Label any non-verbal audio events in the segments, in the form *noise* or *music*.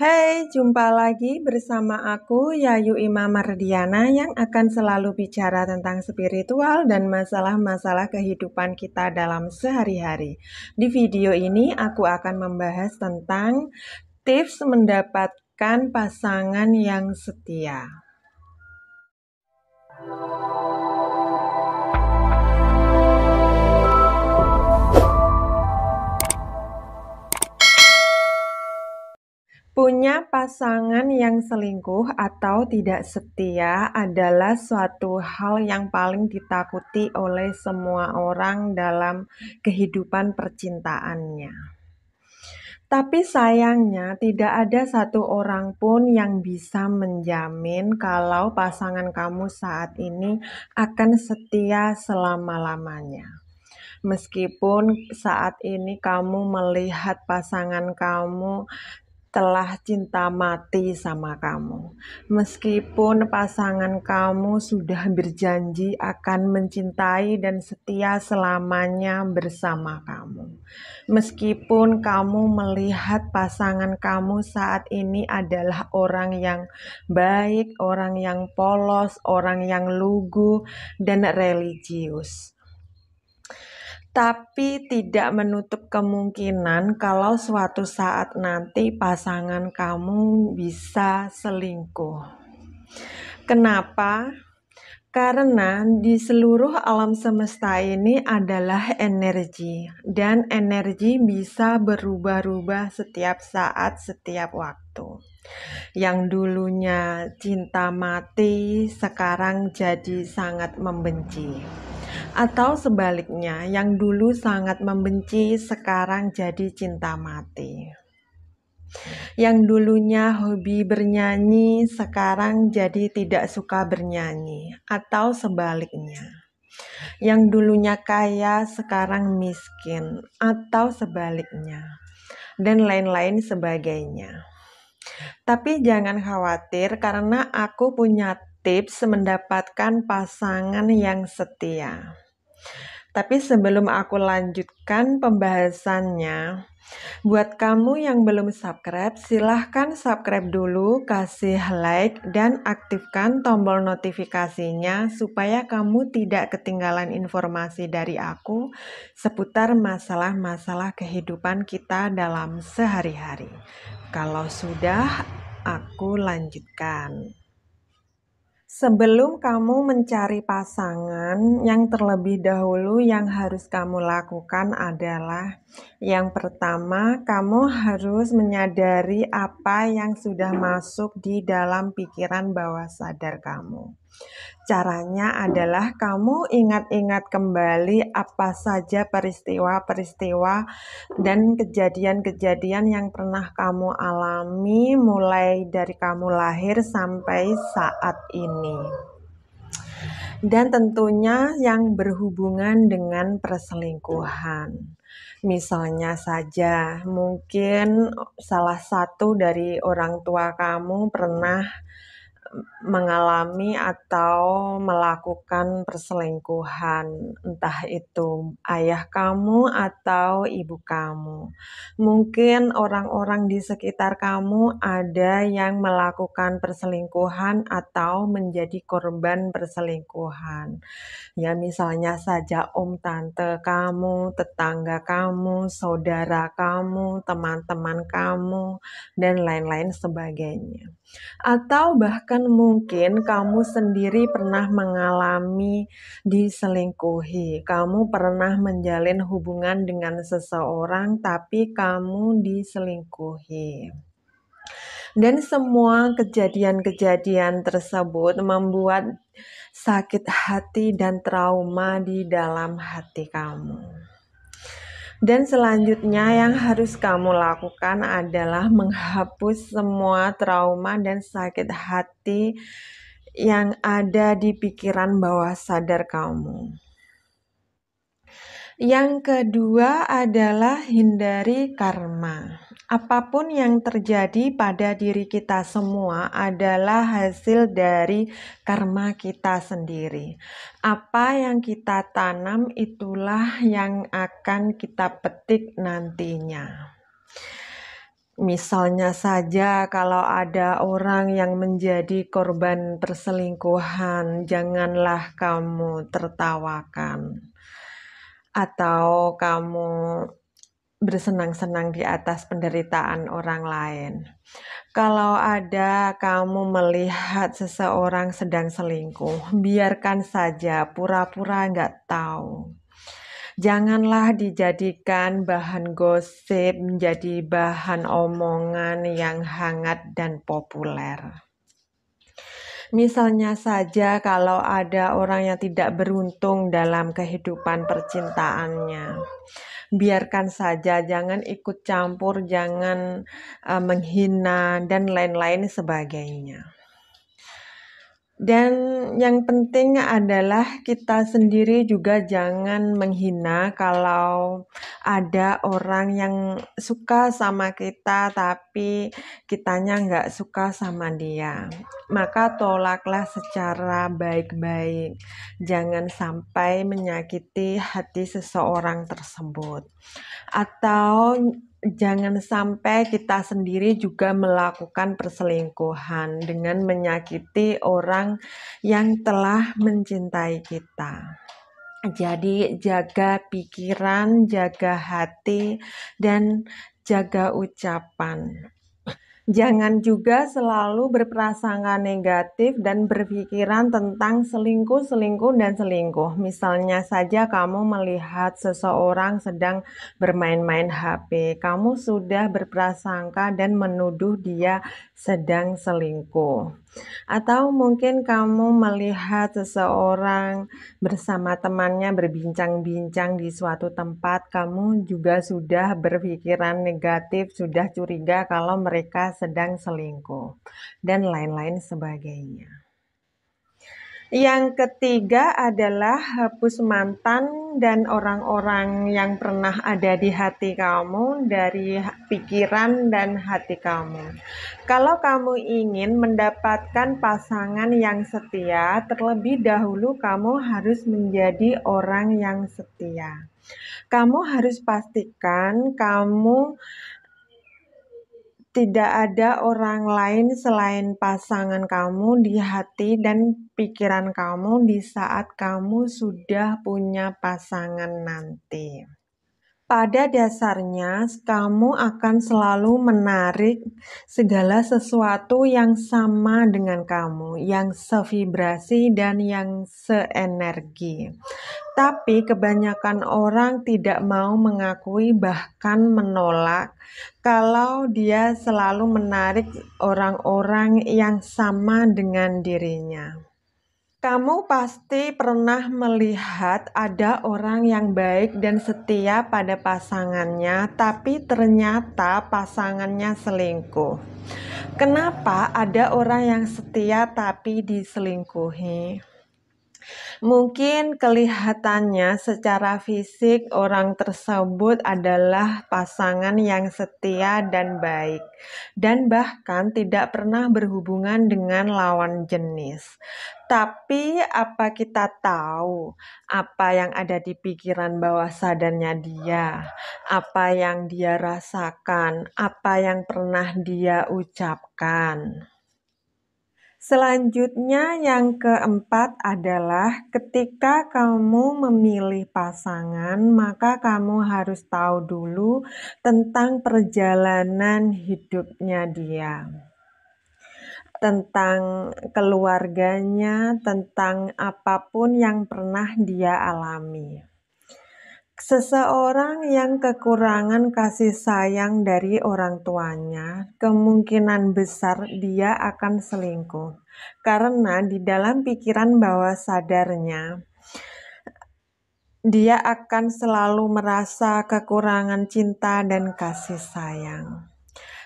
Hai, jumpa lagi bersama aku Yayu Ima Mardiana yang akan selalu bicara tentang spiritual dan masalah-masalah kehidupan kita dalam sehari-hari. Di video ini aku akan membahas tentang tips mendapatkan pasangan yang setia. pasangan yang selingkuh atau tidak setia adalah suatu hal yang paling ditakuti oleh semua orang dalam kehidupan percintaannya. Tapi sayangnya, tidak ada satu orang pun yang bisa menjamin kalau pasangan kamu saat ini akan setia selama-lamanya meskipun saat ini kamu melihat pasangan kamu telah cinta mati sama kamu. Meskipun pasangan kamu sudah berjanji akan mencintai dan setia selamanya bersama kamu. Meskipun kamu melihat pasangan kamu saat ini adalah orang yang baik, orang yang polos, orang yang lugu, dan religius tapi tidak menutup kemungkinan kalau suatu saat nanti pasangan kamu bisa selingkuh. Kenapa? Karena di seluruh alam semesta ini adalah energi, dan energi bisa berubah-ubah setiap saat, setiap waktu. Yang dulunya cinta mati, sekarang jadi sangat membenci. Atau sebaliknya, yang dulu sangat membenci sekarang jadi cinta mati. Yang dulunya hobi bernyanyi sekarang jadi tidak suka bernyanyi, atau sebaliknya. Yang dulunya kaya sekarang miskin, atau sebaliknya, dan lain-lain sebagainya. Tapi jangan khawatir, karena aku punya tips mendapatkan pasangan yang setia. Tapi sebelum aku lanjutkan pembahasannya, buat kamu yang belum subscribe, silahkan subscribe dulu, kasih like, dan aktifkan tombol notifikasinya supaya kamu tidak ketinggalan informasi dari aku seputar masalah-masalah kehidupan kita dalam sehari-hari. Kalau sudah, aku lanjutkan. Sebelum kamu mencari pasangan, yang terlebih dahulu yang harus kamu lakukan adalah yang pertama, kamu harus menyadari apa yang sudah masuk di dalam pikiran bawah sadar kamu. Caranya adalah kamu ingat-ingat kembali apa saja peristiwa-peristiwa dan kejadian-kejadian yang pernah kamu alami mulai dari kamu lahir sampai saat ini. Dan tentunya yang berhubungan dengan perselingkuhan. Misalnya saja, mungkin salah satu dari orang tua kamu pernah mengalami atau melakukan perselingkuhan, entah itu ayah kamu atau ibu kamu. Mungkin orang-orang di sekitar kamu ada yang melakukan perselingkuhan atau menjadi korban perselingkuhan. Ya, misalnya saja om tante kamu, tetangga kamu, saudara kamu, teman-teman kamu, dan lain-lain sebagainya. Atau bahkan dan mungkin kamu sendiri pernah mengalami diselingkuhi. Kamu pernah menjalin hubungan dengan seseorang, tapi kamu diselingkuhi. Dan semua kejadian-kejadian tersebut membuat sakit hati dan trauma di dalam hati kamu. Dan selanjutnya yang harus kamu lakukan adalah menghapus semua trauma dan sakit hati yang ada di pikiran bawah sadar kamu. Yang kedua adalah hindari karma apapun yang terjadi pada diri kita semua adalah hasil dari karma kita sendiri. Apa yang kita tanam itulah yang akan kita petik nantinya. Misalnya saja kalau ada orang yang menjadi korban perselingkuhan, janganlah kamu tertawakan atau kamu bersenang-senang di atas penderitaan orang lain. Kalau ada kamu melihat seseorang sedang selingkuh, biarkan saja pura-pura nggak tahu. Janganlah dijadikan bahan gosip menjadi bahan omongan yang hangat dan populer. Misalnya saja kalau ada orang yang tidak beruntung dalam kehidupan percintaannya. Biarkan saja, jangan ikut campur, jangan uh, menghina dan lain-lain sebagainya. Dan yang penting adalah kita sendiri juga jangan menghina kalau ada orang yang suka sama kita tapi kitanya nggak suka sama dia. Maka tolaklah secara baik-baik. Jangan sampai menyakiti hati seseorang tersebut. Atau jangan sampai kita sendiri juga melakukan perselingkuhan dengan menyakiti orang yang telah mencintai kita. Jadi, jaga pikiran, jaga hati, dan jaga ucapan. Jangan juga selalu berprasangka negatif dan berpikiran tentang selingkuh, selingkuh, dan selingkuh. Misalnya saja kamu melihat seseorang sedang bermain-main HP, kamu sudah berprasangka dan menuduh dia sedang selingkuh. Atau mungkin kamu melihat seseorang bersama temannya berbincang-bincang di suatu tempat, kamu juga sudah berpikiran negatif, sudah curiga kalau mereka sedang selingkuh, dan lain-lain sebagainya. Yang ketiga adalah hapus mantan dan orang-orang yang pernah ada di hati kamu dari pikiran dan hati kamu. Kalau kamu ingin mendapatkan pasangan yang setia, terlebih dahulu kamu harus menjadi orang yang setia kamu harus pastikan kamu tidak ada orang lain selain pasangan kamu di hati dan pikiran kamu di saat kamu sudah punya pasangan nanti. Pada dasarnya, kamu akan selalu menarik segala sesuatu yang sama dengan kamu, yang sevibrasi dan yang seenergi. Tapi kebanyakan orang tidak mau mengakui, bahkan menolak, kalau dia selalu menarik orang-orang yang sama dengan dirinya. Kamu pasti pernah melihat ada orang yang baik dan setia pada pasangannya, tapi ternyata pasangannya selingkuh. Kenapa ada orang yang setia tapi diselingkuhi? Mungkin kelihatannya secara fisik orang tersebut adalah pasangan yang setia dan baik, dan bahkan tidak pernah berhubungan dengan lawan jenis. Tapi, apa kita tahu apa yang ada di pikiran bawah sadarnya dia, apa yang dia rasakan, apa yang pernah dia ucapkan? Selanjutnya yang keempat adalah ketika kamu memilih pasangan, maka kamu harus tahu dulu tentang perjalanan hidupnya dia. Tentang keluarganya, tentang apapun yang pernah dia alami. Seseorang yang kekurangan kasih sayang dari orang tuanya, kemungkinan besar dia akan selingkuh karena di dalam pikiran bawah sadarnya dia akan selalu merasa kekurangan cinta dan kasih sayang.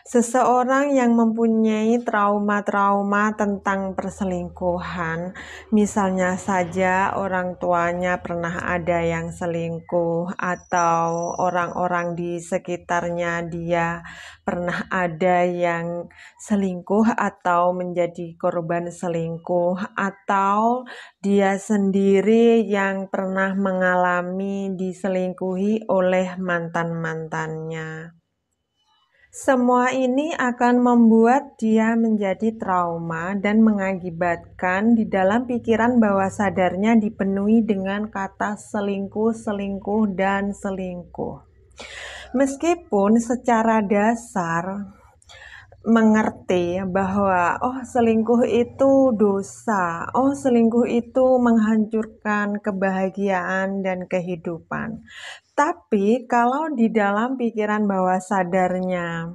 Seseorang yang mempunyai trauma-trauma tentang perselingkuhan, misalnya saja orang tuanya pernah ada yang selingkuh, atau orang-orang di sekitarnya dia pernah ada yang selingkuh, atau menjadi korban selingkuh, atau dia sendiri yang pernah mengalami diselingkuhi oleh mantan-mantannya. Semua ini akan membuat dia menjadi trauma dan mengakibatkan di dalam pikiran bawah sadarnya dipenuhi dengan kata selingkuh, selingkuh, dan selingkuh. Meskipun secara dasar mengerti bahwa oh selingkuh itu dosa, oh selingkuh itu menghancurkan kebahagiaan dan kehidupan. Tapi kalau di dalam pikiran bawah sadarnya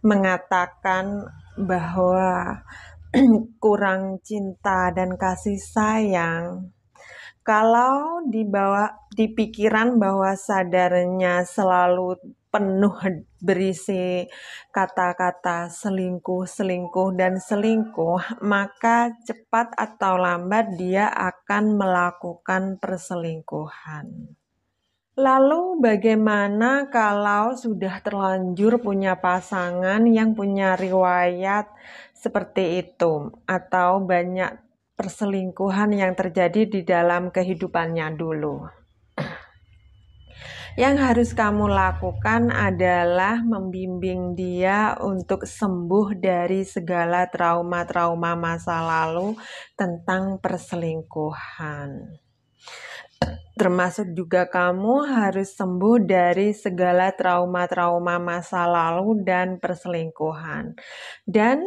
mengatakan bahwa *clears throat* kurang cinta dan kasih sayang kalau bawah di pikiran bahwa sadarnya selalu penuh berisi kata-kata selingkuh, selingkuh, dan selingkuh, maka cepat atau lambat dia akan melakukan perselingkuhan. Lalu, bagaimana kalau sudah terlanjur punya pasangan yang punya riwayat seperti itu, atau banyak perselingkuhan yang terjadi di dalam kehidupannya dulu. Yang harus kamu lakukan adalah membimbing dia untuk sembuh dari segala trauma-trauma masa lalu tentang perselingkuhan termasuk juga kamu harus sembuh dari segala trauma-trauma masa lalu dan perselingkuhan. Dan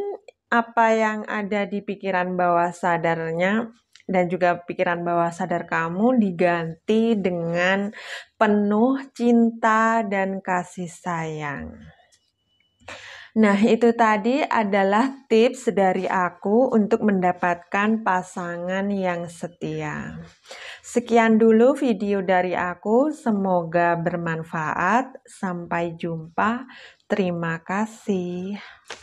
apa yang ada di pikiran bawah sadarnya dan juga pikiran bawah sadar kamu diganti dengan penuh cinta dan kasih sayang. Nah, itu tadi adalah tips dari aku untuk mendapatkan pasangan yang setia. Sekian dulu video dari aku, semoga bermanfaat. Sampai jumpa, terima kasih.